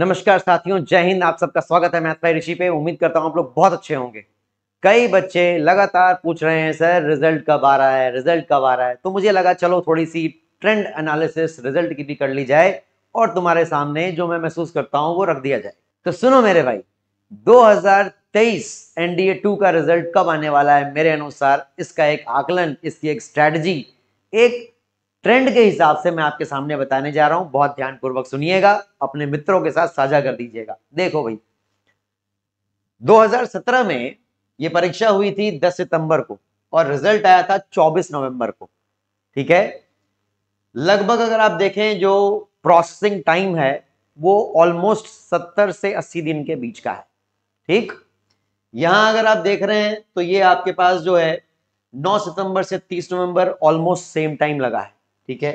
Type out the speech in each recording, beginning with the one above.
नमस्कार साथियों जय हिंद आप सबका स्वागत है मैथ ऋषि पे उम्मीद करता हूँ आप लोग बहुत अच्छे होंगे कई बच्चे लगातार पूछ रहे हैं सर रिजल्ट कब आ रहा है रिजल्ट कब आ रहा है तो मुझे लगा चलो थोड़ी सी ट्रेंड एनालिसिस रिजल्ट की भी कर ली जाए और तुम्हारे सामने जो मैं महसूस करता हूँ वो रख दिया जाए तो सुनो मेरे भाई दो एनडीए टू का रिजल्ट कब आने वाला है मेरे अनुसार इसका एक आकलन इसकी एक स्ट्रैटेजी एक ट्रेंड के हिसाब से मैं आपके सामने बताने जा रहा हूं बहुत ध्यानपूर्वक सुनिएगा अपने मित्रों के साथ साझा कर दीजिएगा देखो भाई 2017 में ये परीक्षा हुई थी 10 सितंबर को और रिजल्ट आया था 24 नवंबर को ठीक है लगभग अगर आप देखें जो प्रोसेसिंग टाइम है वो ऑलमोस्ट 70 से 80 दिन के बीच का है ठीक यहां अगर आप देख रहे हैं तो ये आपके पास जो है 9 सितंबर से 30 नवंबर ऑलमोस्ट सेम टाइम लगा है ठीक है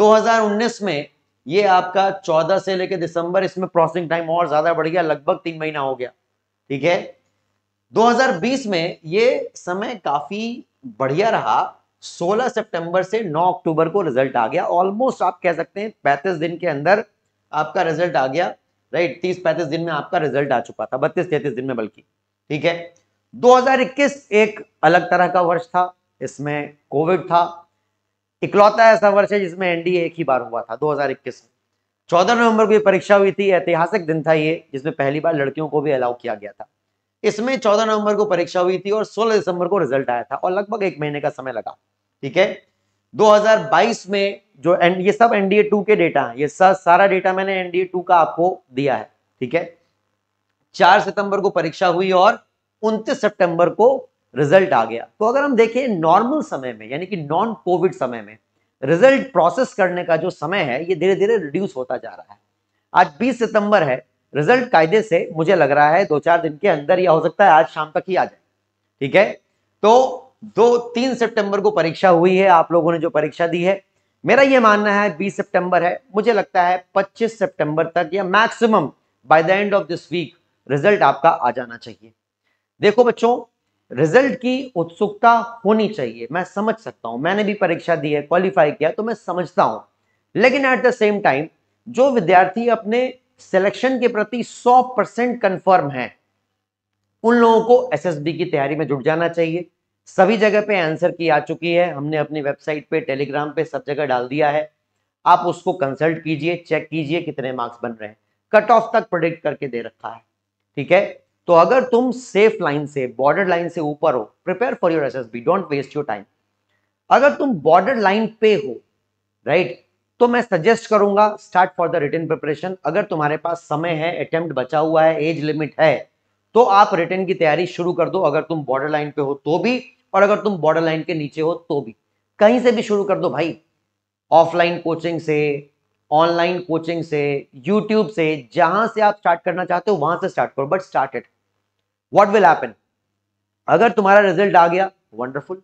2019 में ये आपका 14 से लेकर दिसंबर इसमें प्रोसेसिंग टाइम और ज्यादा बढ़ गया लगभग तीन महीना हो गया ठीक है 2020 में ये समय काफी बढ़िया रहा 16 सितंबर से 9 अक्टूबर को रिजल्ट आ गया ऑलमोस्ट आप कह सकते हैं 35 दिन के अंदर आपका रिजल्ट आ गया राइट तीस पैंतीस दिन में आपका रिजल्ट आ चुका था बत्तीस तैतीस दिन में बल्कि ठीक है 2021 एक अलग तरह का वर्ष था इसमें कोविड था इकलौता ऐसा वर्ष है जिसमें एनडीए एक ही बार हुआ था 2021 में चौदह नवंबर को ये परीक्षा हुई थी ऐतिहासिक दिन था ये जिसमें पहली बार लड़कियों को भी अलाउ किया गया था इसमें चौदह नवंबर को परीक्षा हुई थी और सोलह दिसंबर को रिजल्ट आया था और लगभग एक महीने का समय लगा ठीक है 2022 में जो एन ये सब एनडीए टू के डेटा है ये सा, सारा डेटा मैंने एनडीए टू का आपको दिया है ठीक है चार सितंबर को परीक्षा हुई और उनतीस सितंबर को रिजल्ट आ गया तो अगर हम देखें नॉर्मल समय में यानी कि नॉन कोविड समय में रिजल्ट प्रोसेस करने का जो समय है ये धीरे धीरे रिड्यूस होता जा रहा है आज 20 सितंबर है रिजल्ट कायदे से मुझे लग रहा है दो चार दिन के अंदर या हो सकता है आज शाम तक ही आ जाए ठीक है तो दो तीन सितंबर को परीक्षा हुई है आप लोगों ने जो परीक्षा दी है मेरा ये मानना है 20 सितंबर है मुझे लगता है 25 सितंबर तक या maximum by the end of this week result आपका आ जाना चाहिए देखो बच्चों रिजल्ट की उत्सुकता होनी चाहिए मैं समझ सकता हूं मैंने भी परीक्षा दी है क्वालिफाई किया तो मैं समझता हूं लेकिन एट द सेम टाइम जो विद्यार्थी अपने सिलेक्शन के प्रति 100 परसेंट कन्फर्म है उन लोगों को एसएसबी की तैयारी में जुट जाना चाहिए सभी जगह पे आंसर की आ चुकी है हमने अपनी वेबसाइट पे टेलीग्राम पे सब जगह डाल दिया है आप उसको कंसल्ट कीजिए चेक कीजिए कितने मार्क्स बन रहे हैं कट ऑफ तक प्रोडिक्ट करके दे रखा है ठीक है तो अगर तुम सेफ लाइन से बॉर्डर लाइन से ऊपर हो prepare for your SSB don't waste your time अगर तुम बॉर्डर लाइन पे हो राइट right? तो मैं सजेस्ट करूंगा start for the written preparation अगर तुम्हारे पास समय है अटेम्प्ट बचा हुआ है एज लिमिट है तो आप रिटर्न की तैयारी शुरू कर दो अगर तुम बॉर्डर लाइन पे हो तो भी और अगर तुम बॉर्डर लाइन के नीचे हो तो भी कहीं से भी शुरू कर दो भाई ऑफलाइन कोचिंग से ऑनलाइन कोचिंग से यूट्यूब से जहां से आप स्टार्ट करना चाहते हो वहां से स्टार्ट करो but start it what will happen अगर तुम्हारा रिजल्ट आ गया वंडरफुल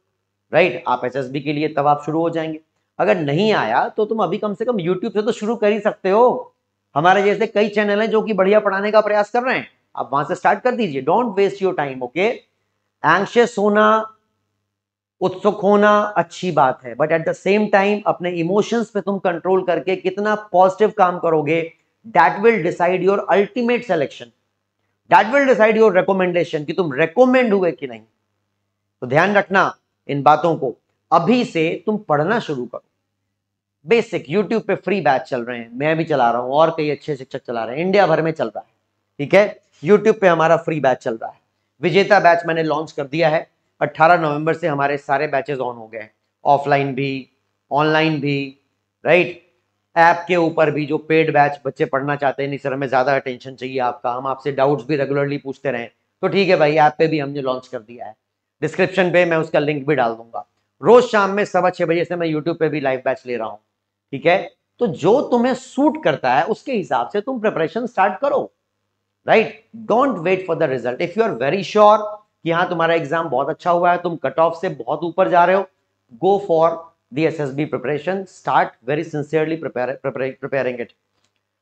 राइट right? आप एस के लिए तब आप शुरू हो जाएंगे अगर नहीं आया तो तुम अभी कम से कम यूट्यूब से तो शुरू कर ही सकते हो हमारे जैसे कई चैनल हैं जो कि बढ़िया पढ़ाने का प्रयास कर रहे हैं आप वहां से स्टार्ट कर दीजिए don't waste your time okay anxious होना उत्सुक होना अच्छी बात है but at the same time अपने इमोशंस पे तुम कंट्रोल करके कितना पॉजिटिव काम करोगे that will decide your ultimate selection that will decide your recommendation कि तुम रेकोमेंड हुए कि नहीं तो ध्यान रखना इन बातों को अभी से तुम पढ़ना शुरू करो बेसिक यूट्यूब पे फ्री बैच चल रहे हैं मैं भी चला रहा हूँ और कई अच्छे शिक्षक चला रहे हैं इंडिया भर में चल रहा है ठीक है यूट्यूब पे हमारा फ्री बैच चल रहा है विजेता बैच मैंने लॉन्च कर दिया है 18 नवंबर से हमारे सारे बैचेस ऑन हो गए हैं ऑफलाइन भी ऑनलाइन भी राइट right? ऐप के ऊपर भी जो पेड बैच बच्चे पढ़ना चाहते हैं नहीं सर हमें ज़्यादा अटेंशन चाहिए आपका हम आपसे डाउट्स भी रेगुलरली पूछते रहे तो ठीक है भाई ऐप पे भी हमने लॉन्च कर दिया है डिस्क्रिप्शन पे मैं उसका लिंक भी डाल दूंगा रोज शाम में सवा छह बजे से मैं यूट्यूब पे भी लाइव बैच ले रहा हूँ ठीक है तो जो तुम्हें सूट करता है उसके हिसाब से तुम प्रिपरेशन स्टार्ट करो right don't wait for the result if you are very sure कि हाँ तुम्हारा एग्जाम बहुत अच्छा हुआ है तुम कट ऑफ से बहुत ऊपर जा रहे हो go for the SSB preparation. Start very sincerely prepare, prepare, preparing it.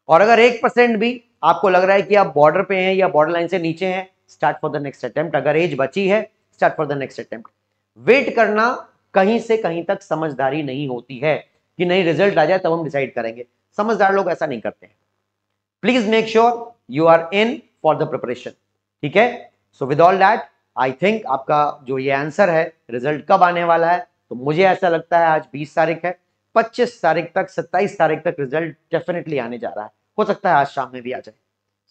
और अगर एक परसेंट भी आपको लग रहा है कि आप बॉर्डर पे हैं या बॉर्डर लाइन से नीचे हैं start for the next attempt अगर एज बची है start for the next attempt wait करना कहीं से कहीं तक समझदारी नहीं होती है कि नहीं रिजल्ट आ जाए तब हम डिसाइड करेंगे समझदार लोग ऐसा नहीं करते हैं please make sure you are in for the preparation ठीक है so with all that I think आपका जो ये आंसर है रिजल्ट कब आने वाला है तो मुझे ऐसा लगता है आज बीस तारीख है पच्चीस तारीख तक सत्ताईस तारीख तक रिजल्ट डेफिनेटली आने जा रहा है हो सकता है आज शाम में भी आ जाए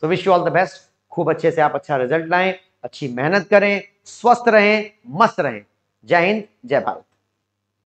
so wish you all the best खूब अच्छे से आप अच्छा रिजल्ट लाएं अच्छी मेहनत करें स्वस्थ रहें मस्त रहें जय हिंद जय भारत